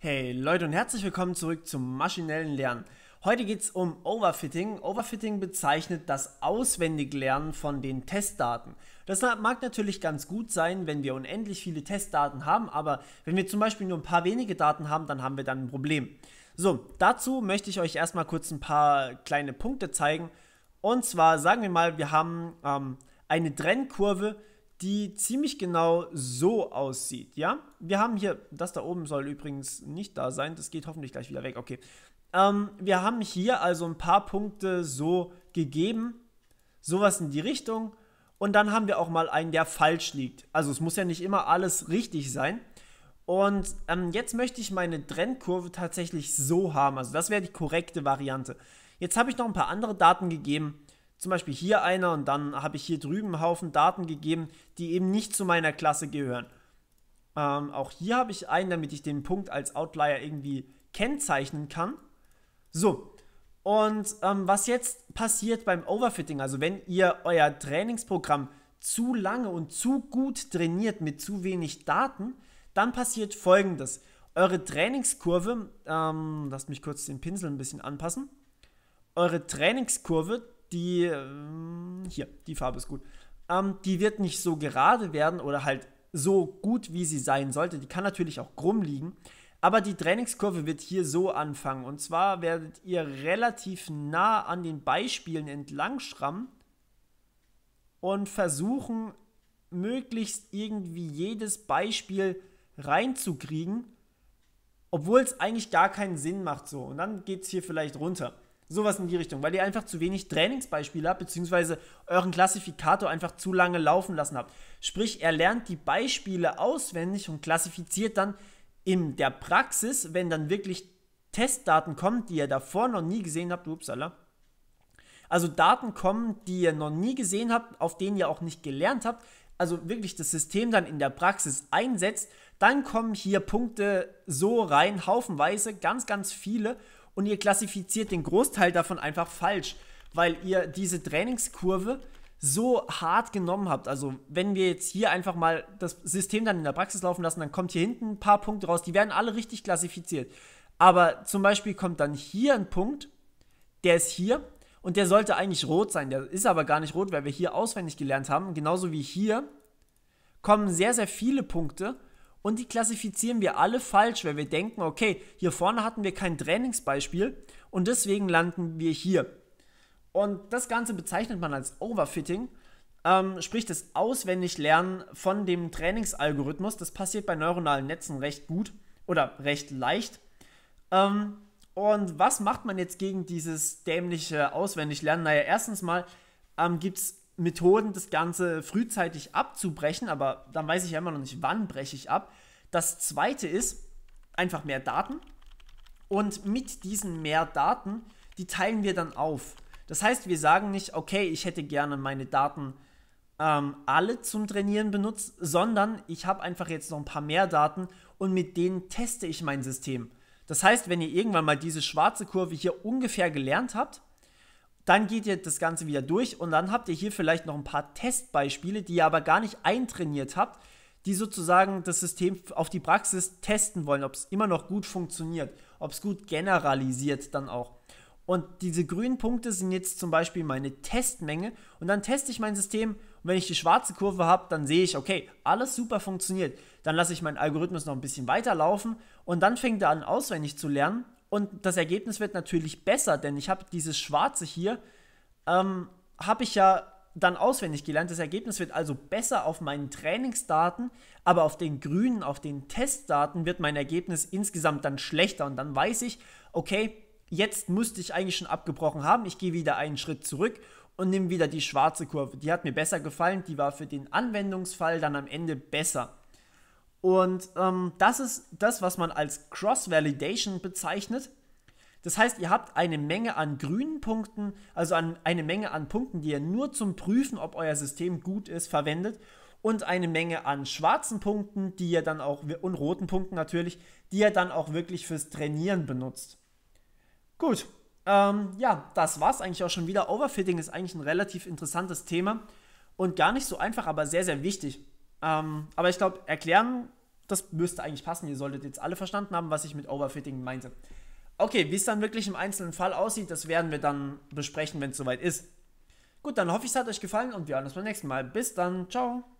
Hey Leute und herzlich willkommen zurück zum maschinellen Lernen. Heute geht es um Overfitting. Overfitting bezeichnet das Auswendiglernen von den Testdaten. Das mag natürlich ganz gut sein, wenn wir unendlich viele Testdaten haben, aber wenn wir zum Beispiel nur ein paar wenige Daten haben, dann haben wir dann ein Problem. So, dazu möchte ich euch erstmal kurz ein paar kleine Punkte zeigen. Und zwar sagen wir mal, wir haben ähm, eine Trennkurve die ziemlich genau so aussieht, ja? Wir haben hier, das da oben soll übrigens nicht da sein, das geht hoffentlich gleich wieder weg, okay. Ähm, wir haben hier also ein paar Punkte so gegeben, sowas in die Richtung und dann haben wir auch mal einen, der falsch liegt. Also es muss ja nicht immer alles richtig sein. Und ähm, jetzt möchte ich meine Trendkurve tatsächlich so haben, also das wäre die korrekte Variante. Jetzt habe ich noch ein paar andere Daten gegeben, zum Beispiel hier einer und dann habe ich hier drüben einen Haufen Daten gegeben, die eben nicht zu meiner Klasse gehören. Ähm, auch hier habe ich einen, damit ich den Punkt als Outlier irgendwie kennzeichnen kann. So, und ähm, was jetzt passiert beim Overfitting, also wenn ihr euer Trainingsprogramm zu lange und zu gut trainiert mit zu wenig Daten, dann passiert folgendes. Eure Trainingskurve, ähm, lasst mich kurz den Pinsel ein bisschen anpassen, eure Trainingskurve die, ähm, hier, die Farbe ist gut, ähm, die wird nicht so gerade werden oder halt so gut, wie sie sein sollte. Die kann natürlich auch krumm liegen, aber die Trainingskurve wird hier so anfangen. Und zwar werdet ihr relativ nah an den Beispielen entlang schrammen und versuchen, möglichst irgendwie jedes Beispiel reinzukriegen, obwohl es eigentlich gar keinen Sinn macht so. Und dann geht es hier vielleicht runter. Sowas in die Richtung, weil ihr einfach zu wenig Trainingsbeispiele habt, beziehungsweise euren Klassifikator einfach zu lange laufen lassen habt. Sprich, er lernt die Beispiele auswendig und klassifiziert dann in der Praxis, wenn dann wirklich Testdaten kommen, die ihr davor noch nie gesehen habt, upsala. Also Daten kommen, die ihr noch nie gesehen habt, auf denen ihr auch nicht gelernt habt, also wirklich das System dann in der Praxis einsetzt, dann kommen hier Punkte so rein, haufenweise, ganz, ganz viele und ihr klassifiziert den Großteil davon einfach falsch, weil ihr diese Trainingskurve so hart genommen habt. Also wenn wir jetzt hier einfach mal das System dann in der Praxis laufen lassen, dann kommt hier hinten ein paar Punkte raus, die werden alle richtig klassifiziert. Aber zum Beispiel kommt dann hier ein Punkt, der ist hier und der sollte eigentlich rot sein. Der ist aber gar nicht rot, weil wir hier auswendig gelernt haben. Genauso wie hier kommen sehr, sehr viele Punkte und die klassifizieren wir alle falsch, weil wir denken, okay, hier vorne hatten wir kein Trainingsbeispiel und deswegen landen wir hier. Und das Ganze bezeichnet man als Overfitting, ähm, sprich das Auswendiglernen von dem Trainingsalgorithmus. Das passiert bei neuronalen Netzen recht gut oder recht leicht. Ähm, und was macht man jetzt gegen dieses dämliche Auswendiglernen? Naja, erstens mal ähm, gibt es Methoden, das Ganze frühzeitig abzubrechen, aber dann weiß ich ja immer noch nicht, wann breche ich ab. Das zweite ist einfach mehr Daten und mit diesen mehr Daten, die teilen wir dann auf. Das heißt, wir sagen nicht, okay, ich hätte gerne meine Daten ähm, alle zum Trainieren benutzt, sondern ich habe einfach jetzt noch ein paar mehr Daten und mit denen teste ich mein System. Das heißt, wenn ihr irgendwann mal diese schwarze Kurve hier ungefähr gelernt habt, dann geht ihr das Ganze wieder durch und dann habt ihr hier vielleicht noch ein paar Testbeispiele, die ihr aber gar nicht eintrainiert habt, die sozusagen das System auf die Praxis testen wollen, ob es immer noch gut funktioniert, ob es gut generalisiert dann auch. Und diese grünen Punkte sind jetzt zum Beispiel meine Testmenge und dann teste ich mein System und wenn ich die schwarze Kurve habe, dann sehe ich, okay, alles super funktioniert. Dann lasse ich meinen Algorithmus noch ein bisschen weiterlaufen und dann fängt er an auswendig zu lernen und das Ergebnis wird natürlich besser, denn ich habe dieses Schwarze hier, ähm, habe ich ja dann auswendig gelernt. Das Ergebnis wird also besser auf meinen Trainingsdaten, aber auf den grünen, auf den Testdaten wird mein Ergebnis insgesamt dann schlechter. Und dann weiß ich, okay, jetzt musste ich eigentlich schon abgebrochen haben. Ich gehe wieder einen Schritt zurück und nehme wieder die schwarze Kurve. Die hat mir besser gefallen, die war für den Anwendungsfall dann am Ende besser. Und ähm, das ist das, was man als Cross-Validation bezeichnet. Das heißt, ihr habt eine Menge an grünen Punkten, also an, eine Menge an Punkten, die ihr nur zum Prüfen, ob euer System gut ist, verwendet. Und eine Menge an schwarzen Punkten, die ihr dann auch, und roten Punkten natürlich, die ihr dann auch wirklich fürs Trainieren benutzt. Gut, ähm, ja, das war's eigentlich auch schon wieder. Overfitting ist eigentlich ein relativ interessantes Thema und gar nicht so einfach, aber sehr, sehr wichtig. Ähm, aber ich glaube, erklären, das müsste eigentlich passen. Ihr solltet jetzt alle verstanden haben, was ich mit Overfitting meinte. Okay, wie es dann wirklich im einzelnen Fall aussieht, das werden wir dann besprechen, wenn es soweit ist. Gut, dann hoffe ich, es hat euch gefallen und wir hören uns beim nächsten Mal. Bis dann, ciao.